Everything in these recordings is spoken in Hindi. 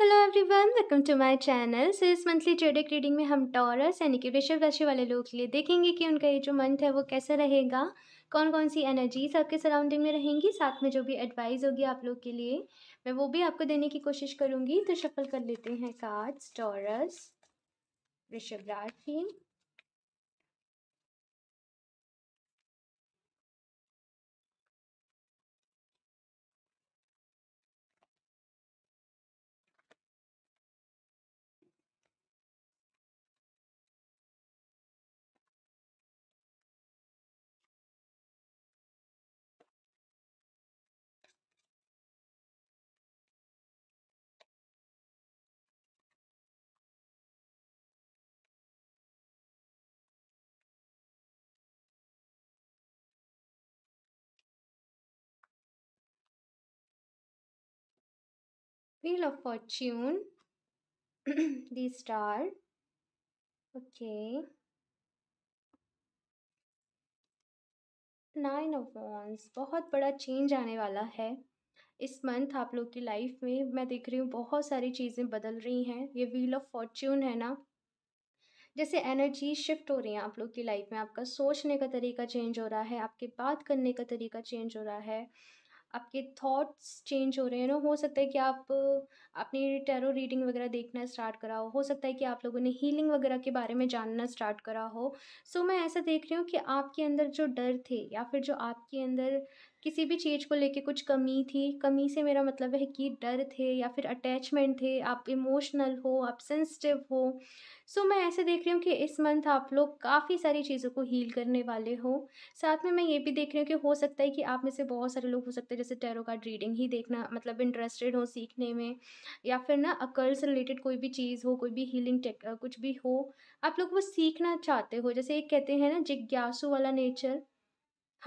Hello everyone welcome to my channel so इस मंथली ट्रेडिक रीडिंग में हम टॉरस यानी कि वृषभ राशि वाले लोग के लिए देखेंगे कि उनका ये जो मंथ है वो कैसा रहेगा कौन कौन सी एनर्जीज आपके सराउंडिंग में रहेंगी साथ में जो भी एडवाइस होगी आप लोग के लिए मैं वो भी आपको देने की कोशिश करूँगी तो शफल कर लेते हैं कार्ड्स टॉरस वृषभ राशि Wheel of Fortune, the star. Okay. Nine of wands बहुत बड़ा चेंज आने वाला है इस मंथ आप लोग की लाइफ में मैं देख रही हूँ बहुत सारी चीज़ें बदल रही हैं ये व्हील ऑफ फॉर्च्यून है ना जैसे एनर्जी शिफ्ट हो रही है आप लोग की लाइफ में आपका सोचने का तरीका चेंज हो रहा है आपके बात करने का तरीका चेंज हो रहा है आपके थॉट्स चेंज हो रहे हैं ना हो सकता है कि आप अपनी टैरो रीडिंग वगैरह देखना स्टार्ट करा हो हो सकता है कि आप लोगों ने हीलिंग वगैरह के बारे में जानना स्टार्ट करा हो सो मैं ऐसा देख रही हूँ कि आपके अंदर जो डर थे या फिर जो आपके अंदर किसी भी चीज़ को लेके कुछ कमी थी कमी से मेरा मतलब है कि डर थे या फिर अटैचमेंट थे आप इमोशनल हो आप सेंसिटिव हो सो so, मैं ऐसे देख रही हूँ कि इस मंथ आप लोग काफ़ी सारी चीज़ों को हील करने वाले हो साथ में मैं ये भी देख रही हूँ कि हो सकता है कि आप में से बहुत सारे लोग हो सकते हैं जैसे टैरो कार्ड रीडिंग ही देखना मतलब इंटरेस्टेड हो सीखने में या फिर ना अकल से रिलेटेड कोई भी चीज़ हो कोई भी हीलिंग टेक कुछ भी हो आप लोग वो सीखना चाहते हो जैसे एक कहते हैं ना जिज्ञासु वाला नेचर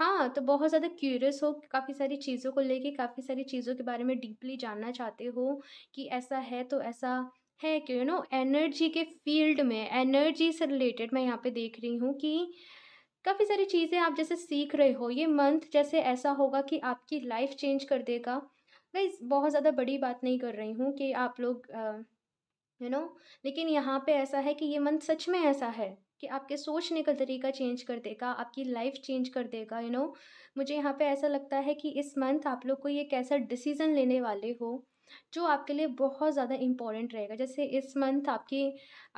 हाँ तो बहुत ज़्यादा क्यूरियस हो काफ़ी सारी चीज़ों को लेके काफ़ी सारी चीज़ों के बारे में डीपली जानना चाहते हो कि ऐसा है तो ऐसा है कि यू नो एनर्जी के फील्ड में एनर्जी से रिलेटेड मैं यहाँ पे देख रही हूँ कि काफ़ी सारी चीज़ें आप जैसे सीख रहे हो ये मंथ जैसे ऐसा होगा कि आपकी लाइफ चेंज कर देगा गाइज बहुत ज़्यादा बड़ी बात नहीं कर रही हूँ कि आप लोग यू नो लेकिन यहाँ पे ऐसा है कि ये मंथ सच में ऐसा है कि आपके सोचने का तरीका चेंज कर देगा आपकी लाइफ चेंज कर देगा यू you नो know? मुझे यहाँ पे ऐसा लगता है कि इस मंथ आप लोग को ये कैसा डिसीज़न लेने वाले हो जो आपके लिए बहुत ज़्यादा इंपॉर्टेंट रहेगा जैसे इस मंथ आपकी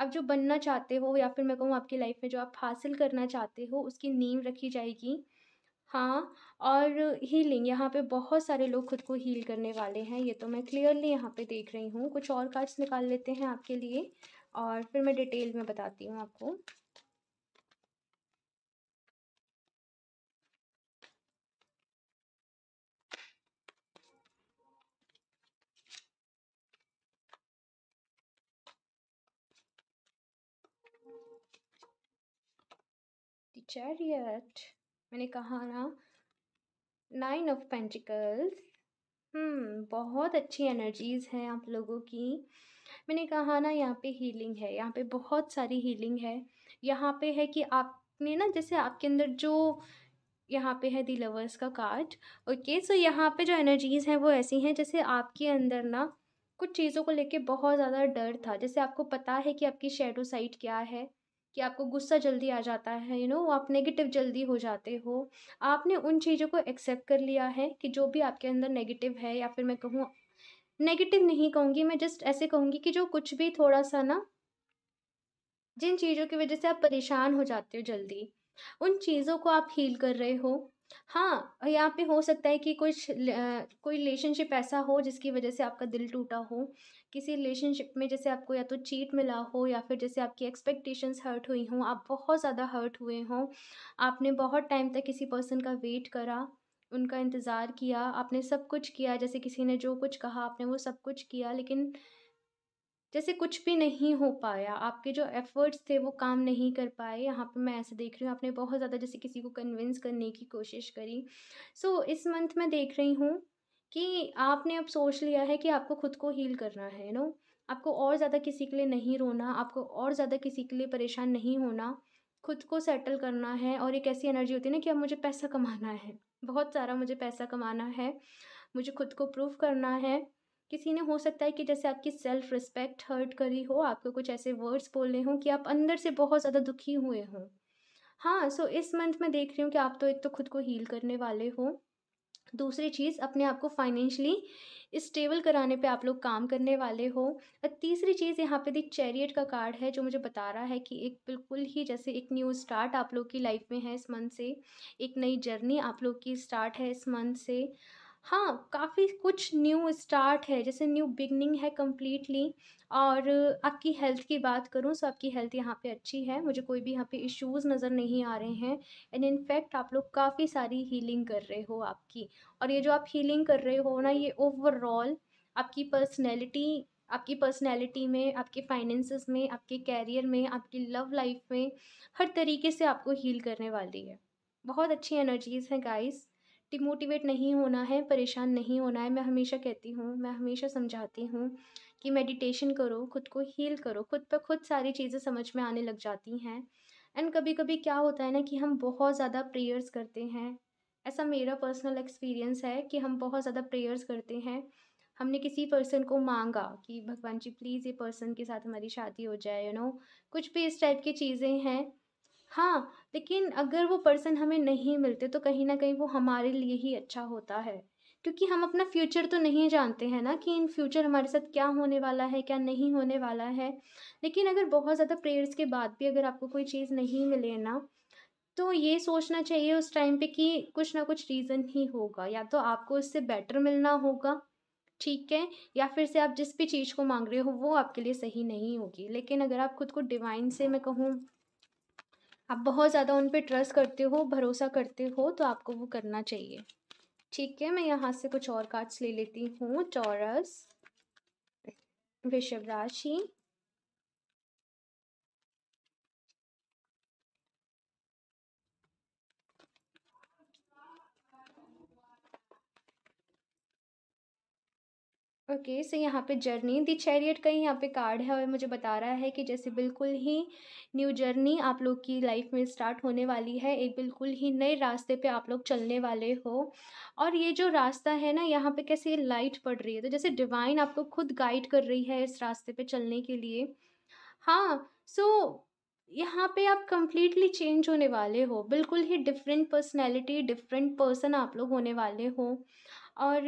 आप जो बनना चाहते हो या फिर मैं कहूँ आपकी लाइफ में जो आप हासिल करना चाहते हो उसकी नींव रखी जाएगी हाँ और हीलिंग यहाँ पे बहुत सारे लोग खुद को हील करने वाले हैं ये तो मैं क्लियरली यहाँ पे देख रही हूँ कुछ और कार्ड्स निकाल लेते हैं आपके लिए और फिर मैं डिटेल में बताती हूँ आपको चैरियट मैंने कहा ना नाइन ऑफ पेंटिकल्स हम्म बहुत अच्छी एनर्जीज़ हैं आप लोगों की मैंने कहा ना यहाँ पे हीलिंग है यहाँ पे बहुत सारी हीलिंग है यहाँ पे है कि आपने ना जैसे आपके अंदर जो यहाँ पे है दी लवर्स का कार्ड ओके सो यहाँ पे जो एनर्जीज़ हैं वो ऐसी हैं जैसे आपके अंदर ना कुछ चीज़ों को लेके बहुत ज़्यादा डर था जैसे आपको पता है कि आपकी शेडो साइड क्या है कि आपको गुस्सा जल्दी आ जाता है यू you नो know, आप नेगेटिव जल्दी हो जाते हो आपने उन चीज़ों को एक्सेप्ट कर लिया है कि जो भी आपके अंदर नेगेटिव है या फिर मैं कहूँ नेगेटिव नहीं कहूँगी मैं जस्ट ऐसे कहूँगी कि जो कुछ भी थोड़ा सा ना जिन चीज़ों की वजह से आप परेशान हो जाते हो जल्दी उन चीज़ों को आप हील कर रहे हो हाँ यहाँ पे हो सकता है कि कुछ कोई रिलेशनशिप ऐसा हो जिसकी वजह से आपका दिल टूटा हो किसी रिलेशनशिप में जैसे आपको या तो चीट मिला हो या फिर जैसे आपकी एक्सपेक्टेशंस हर्ट हुई हों आप बहुत ज़्यादा हर्ट हुए हों आपने बहुत टाइम तक किसी पर्सन का वेट करा उनका इंतज़ार किया आपने सब कुछ किया जैसे किसी ने जो कुछ कहा आपने वो सब कुछ किया लेकिन जैसे कुछ भी नहीं हो पाया आपके जो एफ़र्ट्स थे वो काम नहीं कर पाए यहाँ पे मैं ऐसे देख रही हूँ आपने बहुत ज़्यादा जैसे किसी को कन्विंस करने की कोशिश करी सो so, इस मंथ मैं देख रही हूँ कि आपने अब सोच लिया है कि आपको खुद को हील करना है नो आपको और ज़्यादा किसी के लिए नहीं रोना आपको और ज़्यादा किसी के लिए परेशान नहीं होना खुद को सेटल करना है और एक ऐसी एनर्जी होती है ना कि अब मुझे पैसा कमाना है बहुत सारा मुझे पैसा कमाना है मुझे खुद को प्रूव करना है किसी ने हो सकता है कि जैसे आपकी सेल्फ रिस्पेक्ट हर्ट करी हो आपको कुछ ऐसे वर्ड्स बोलने हों कि आप अंदर से बहुत ज़्यादा दुखी हुए हों हाँ सो इस मंथ में देख रही हूँ कि आप तो एक तो खुद को हील करने वाले हों दूसरी चीज़ अपने आप को फाइनेंशली स्टेबल कराने पे आप लोग काम करने वाले हो और तीसरी चीज़ यहाँ पे दी चैरियट का कार्ड है जो मुझे बता रहा है कि एक बिल्कुल ही जैसे एक न्यू स्टार्ट आप लोग की लाइफ में है इस मंथ से एक नई जर्नी आप लोग की स्टार्ट है इस मंथ से हाँ काफ़ी कुछ न्यू स्टार्ट है जैसे न्यू बिगनिंग है कम्प्लीटली और आपकी हेल्थ की बात करूँ सो आपकी हेल्थ यहाँ पे अच्छी है मुझे कोई भी यहाँ पे इश्यूज नज़र नहीं आ रहे हैं एंड इनफैक्ट आप लोग काफ़ी सारी हीलिंग कर रहे हो आपकी और ये जो आप हीलिंग कर रहे हो ना ये ओवरऑल आपकी पर्सनैलिटी आपकी पर्सनैलिटी में आपके फाइनेंसिस में आपके कैरियर में आपकी लव लाइफ में हर तरीके से आपको हील करने वाली है बहुत अच्छी एनर्जीज़ हैं गाइस डिमोटिवेट नहीं होना है परेशान नहीं होना है मैं हमेशा कहती हूँ मैं हमेशा समझाती हूँ कि मेडिटेशन करो खुद को हील करो खुद पर खुद सारी चीज़ें समझ में आने लग जाती हैं एंड कभी कभी क्या होता है ना कि हम बहुत ज़्यादा प्रेयर्स करते हैं ऐसा मेरा पर्सनल एक्सपीरियंस है कि हम बहुत ज़्यादा प्रेयर्स करते हैं हमने किसी पर्सन को मांगा कि भगवान जी प्लीज़ ये पर्सन के साथ हमारी शादी हो जाए यू you नो know? कुछ भी इस टाइप की चीज़ें हैं हाँ लेकिन अगर वो पर्सन हमें नहीं मिलते तो कहीं ना कहीं वो हमारे लिए ही अच्छा होता है क्योंकि हम अपना फ्यूचर तो नहीं जानते हैं ना कि इन फ्यूचर हमारे साथ क्या होने वाला है क्या नहीं होने वाला है लेकिन अगर बहुत ज़्यादा प्रेयर्स के बाद भी अगर आपको कोई चीज़ नहीं मिले ना तो ये सोचना चाहिए उस टाइम पे कि कुछ ना कुछ रीज़न ही होगा या तो आपको उससे बेटर मिलना होगा ठीक है या फिर से आप जिस भी चीज़ को मांग रहे हो वो आपके लिए सही नहीं होगी लेकिन अगर आप खुद को डिवाइन से मैं कहूँ आप बहुत ज़्यादा उन पर ट्रस्ट करते हो भरोसा करते हो तो आपको वो करना चाहिए ठीक है मैं यहाँ से कुछ और कार्ड्स ले लेती हूँ चौरस वृषभ राशि ओके सो यहाँ पे जर्नी दी चैरियट का ही यहाँ पे कार्ड है और मुझे बता रहा है कि जैसे बिल्कुल ही न्यू जर्नी आप लोग की लाइफ में स्टार्ट होने वाली है एक बिल्कुल ही नए रास्ते पे आप लोग चलने वाले हो और ये जो रास्ता है ना यहाँ पे कैसे लाइट पड़ रही है तो जैसे डिवाइन आपको खुद गाइड कर रही है इस रास्ते पर चलने के लिए हाँ सो यहाँ पे आप कम्प्लीटली चेंज होने वाले हो बिल्कुल ही डिफरेंट पर्सनैलिटी डिफरेंट पर्सन आप लोग होने वाले हो और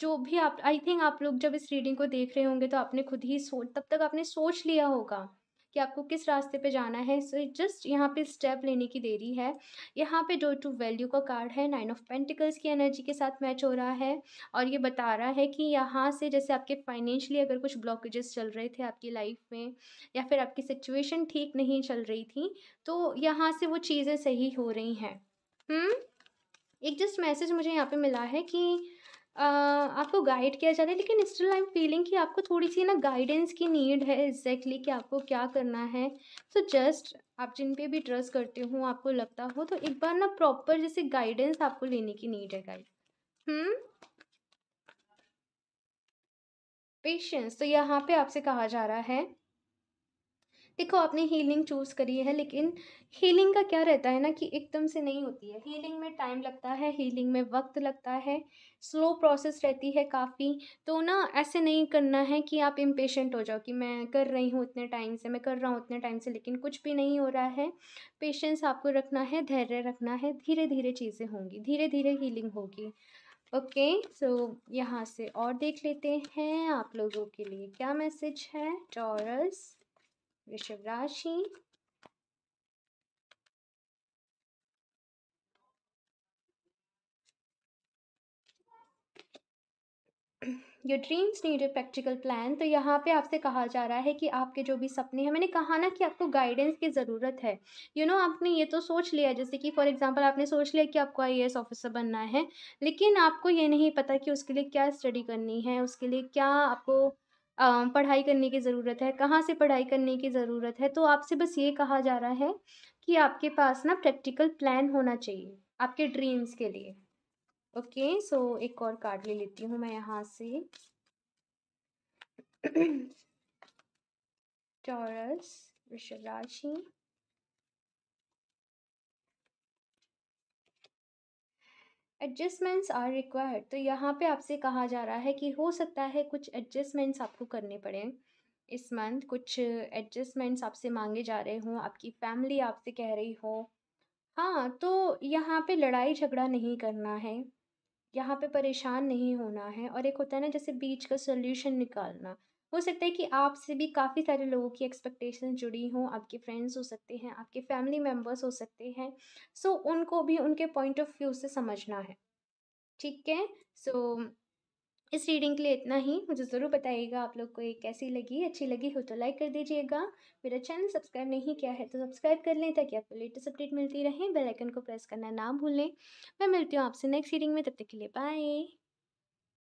जो भी आप आई थिंक आप लोग जब इस रीडिंग को देख रहे होंगे तो आपने खुद ही सोच तब तक आपने सोच लिया होगा कि आपको किस रास्ते पे जाना है सो जस्ट यहाँ पे स्टेप लेने की देरी है यहाँ पे डोर टू वैल्यू का कार्ड है नाइन ऑफ पेंटिकल्स की एनर्जी के साथ मैच हो रहा है और ये बता रहा है कि यहाँ से जैसे आपके फाइनेंशियली अगर कुछ ब्लॉकेजेस चल रहे थे आपकी लाइफ में या फिर आपकी सिचुएशन ठीक नहीं चल रही थी तो यहाँ से वो चीज़ें सही हो रही हैं हम्म? एक जस्ट मैसेज मुझे यहाँ पे मिला है कि आ, आपको गाइड किया जाता है लेकिन स्टिल आई एम फीलिंग कि आपको थोड़ी सी ना गाइडेंस की नीड है एग्जैक्टली exactly कि आपको क्या करना है सो so जस्ट आप जिन पे भी ट्रस्ट करते हो आपको लगता हो तो एक बार ना प्रॉपर जैसे गाइडेंस आपको लेने की नीड है गाइड हम्म पेशेंस तो यहाँ पे आपसे कहा जा रहा है देखो आपने हीलिंग चूज़ करी है लेकिन हीलिंग का क्या रहता है ना कि एकदम से नहीं होती है हीलिंग में टाइम लगता है हीलिंग में वक्त लगता है स्लो प्रोसेस रहती है काफ़ी तो ना ऐसे नहीं करना है कि आप इम्पेशेंट हो जाओ कि मैं कर रही हूँ इतने टाइम से मैं कर रहा हूँ उतने टाइम से लेकिन कुछ भी नहीं हो रहा है पेशेंस आपको रखना है धैर्य रखना है धीरे धीरे चीज़ें होंगी धीरे धीरे हीलिंग होगी ओके सो यहाँ से और देख लेते हैं आप लोगों के लिए क्या मैसेज है चौरस वृषभ राशि your dreams need a practical plan तो यहाँ पे आपसे कहा जा रहा है कि आपके जो भी सपने हैं मैंने कहा ना कि आपको गाइडेंस की ज़रूरत है यू you नो know, आपने ये तो सोच लिया जैसे कि फॉर एग्जांपल आपने सोच लिया कि आपको आई ऑफिसर बनना है लेकिन आपको ये नहीं पता कि उसके लिए क्या स्टडी करनी है उसके लिए क्या आपको पढ़ाई करने की ज़रूरत है, कहाँ से पढ़ाई करने की ज़रूरत है, तो आपसे बस ये कहा जा रहा है कि आपके पास ना प्रैक्टिकल प्लान होना चाहिए, आपके ड्रीम्स के लिए। ओके, सो एक और कार्ड ले लेती हूँ मैं यहाँ से। टॉरस, वृष राशि एडजस्टमेंट्स आर रिक्वायर्ड तो यहाँ पे आपसे कहा जा रहा है कि हो सकता है कुछ एडजस्टमेंट्स आपको करने पड़े इस मंथ कुछ एडजस्टमेंट्स आपसे मांगे जा रहे हों आपकी फैमिली आपसे कह रही हो हाँ तो यहाँ पे लड़ाई झगड़ा नहीं करना है यहाँ पे परेशान नहीं होना है और एक होता है ना जैसे बीच का सोल्यूशन निकालना हो सकता है कि आपसे भी काफ़ी सारे लोगों की एक्सपेक्टेशन जुड़ी हों आपके फ्रेंड्स हो सकते हैं आपके फैमिली मेम्बर्स हो सकते हैं सो so, उनको भी उनके पॉइंट ऑफ व्यू से समझना है ठीक है सो so, इस रीडिंग के लिए इतना ही मुझे ज़रूर बताइएगा आप लोग को ये कैसी लगी अच्छी लगी हो तो लाइक कर दीजिएगा मेरा चैनल सब्सक्राइब नहीं किया है तो सब्सक्राइब कर लें ताकि आपको लेटेस्ट अपडेट मिलती रहे बेल आइकन को प्रेस करना ना भूलें मैं मिलती हूँ आपसे नेक्स्ट रीडिंग में तब तक के लिए बाय